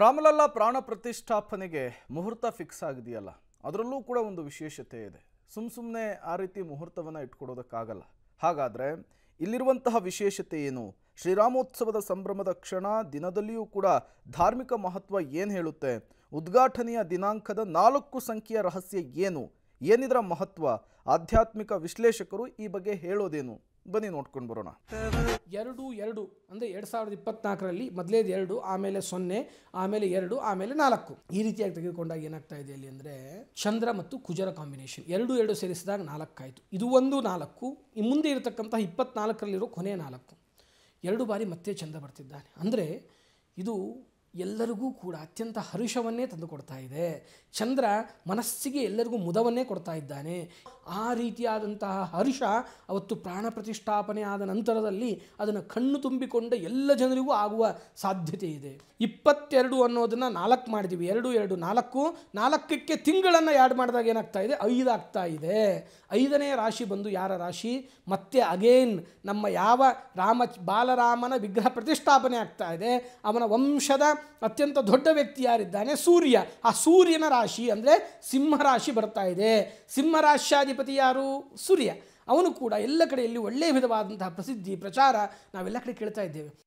ರಾಮಲಲ್ಲಾ ಪ್ರಾಣ ಪ್ರತಿಷ್ಠಾಪನೆಗೆ ಮುಹೂರ್ತ ಫಿಕ್ಸ್ ಆಗಿದೆಯಲ್ಲ ಅದರಲ್ಲೂ ಕೂಡ ಒಂದು ವಿಶೇಷತೆ ಇದೆ ಸುಮ್ ಸುಮ್ಮನೆ ಆ ರೀತಿ ಮುಹೂರ್ತವನ್ನು ಇಟ್ಕೊಡೋದಕ್ಕಾಗಲ್ಲ ಹಾಗಾದರೆ ಇಲ್ಲಿರುವಂತಹ ವಿಶೇಷತೆ ಏನು ಶ್ರೀರಾಮೋತ್ಸವದ ಸಂಭ್ರಮದ ಕ್ಷಣ ದಿನದಲ್ಲಿಯೂ ಕೂಡ ಧಾರ್ಮಿಕ ಮಹತ್ವ ಏನು ಹೇಳುತ್ತೆ ಉದ್ಘಾಟನೆಯ ದಿನಾಂಕದ ನಾಲ್ಕು ಸಂಖ್ಯೆಯ ರಹಸ್ಯ ಏನು ಏನಿದರ ಮಹತ್ವ ಆಧ್ಯಾತ್ಮಿಕ ವಿಶ್ಲೇಷಕರು ಈ ಬಗ್ಗೆ ಹೇಳೋದೇನು ಬನ್ನಿ ನೋಡ್ಕೊಂಡು ಬರೋಣ ಎರಡು ಎರಡು ಅಂದ್ರೆ ಎರಡು ಸಾವಿರದ ಇಪ್ಪತ್ನಾಲ್ಕರಲ್ಲಿ ಮೊದಲೇದು ಎರಡು ಆಮೇಲೆ ಸೊನ್ನೆ ಆಮೇಲೆ ಎರಡು ಆಮೇಲೆ ನಾಲ್ಕು ಈ ರೀತಿಯಾಗಿ ತೆಗೆದುಕೊಂಡಾಗ ಏನಾಗ್ತಾ ಇದೆ ಅಲ್ಲಿ ಅಂದರೆ ಚಂದ್ರ ಮತ್ತು ಕುಜರ ಕಾಂಬಿನೇಷನ್ ಎರಡು ಎರಡು ಸೇರಿಸಿದಾಗ ನಾಲ್ಕಾಯಿತು ಇದು ಒಂದು ನಾಲ್ಕು ಈ ಮುಂದೆ ಇರತಕ್ಕಂತಹ ಇಪ್ಪತ್ನಾಲ್ಕರಲ್ಲಿರೋ ಕೊನೆ ನಾಲ್ಕು ಎರಡು ಬಾರಿ ಮತ್ತೆ ಚಂದ್ರ ಬರ್ತಿದ್ದಾನೆ ಅಂದರೆ ಇದು ಎಲ್ಲರಿಗೂ ಕೂಡ ಅತ್ಯಂತ ಹರುಷವನ್ನೇ ತಂದುಕೊಡ್ತಾ ಇದೆ ಚಂದ್ರ ಮನಸ್ಸಿಗೆ ಎಲ್ಲರಿಗೂ ಮುದವನ್ನೇ ಕೊಡ್ತಾ ಇದ್ದಾನೆ ಆ ರೀತಿಯಾದಂತಹ ಹರುಷ ಅವತ್ತು ಪ್ರಾಣ ಪ್ರತಿಷ್ಠಾಪನೆ ಆದ ನಂತರದಲ್ಲಿ ಅದನ್ನು ಕಣ್ಣು ತುಂಬಿಕೊಂಡ ಎಲ್ಲ ಜನರಿಗೂ ಆಗುವ ಸಾಧ್ಯತೆ ಇದೆ ಇಪ್ಪತ್ತೆರಡು ಅನ್ನೋದನ್ನು ನಾಲ್ಕು ಮಾಡಿದ್ದೀವಿ ಎರಡು ಎರಡು ನಾಲ್ಕು ನಾಲ್ಕಕ್ಕೆ ತಿಂಗಳನ್ನು ಯಾಡ್ ಮಾಡಿದಾಗ ಏನಾಗ್ತಾ ಇದೆ ಆಗ್ತಾ ಇದೆ ಐದನೇ ರಾಶಿ ಬಂದು ಯಾರ ರಾಶಿ ಮತ್ತೆ ಅಗೇನ್ ನಮ್ಮ ಯಾವ ರಾಮ ಬಾಲರಾಮನ ವಿಗ್ರಹ ಪ್ರತಿಷ್ಠಾಪನೆ ಆಗ್ತಾ ಇದೆ ಅವನ ವಂಶದ ಅತ್ಯಂತ ದೊಡ್ಡ ವ್ಯಕ್ತಿ ಯಾರಿದ್ದಾನೆ ಸೂರ್ಯ ಆ ಸೂರ್ಯನ ರಾಶಿ ಅಂದರೆ ಸಿಂಹರಾಶಿ ಬರ್ತಾ ಇದೆ ಸಿಂಹರಾಶ್ಯಾಧಿಪತಿ ಯಾರು ಸೂರ್ಯ ಅವನು ಕೂಡ ಎಲ್ಲ ಕಡೆಯಲ್ಲಿ ಒಳ್ಳೆಯ ವಿಧವಾದಂತಹ ಪ್ರಸಿದ್ಧಿ ಪ್ರಚಾರ ನಾವೆಲ್ಲ ಕಡೆ ಕೇಳ್ತಾ ಇದ್ದೇವೆ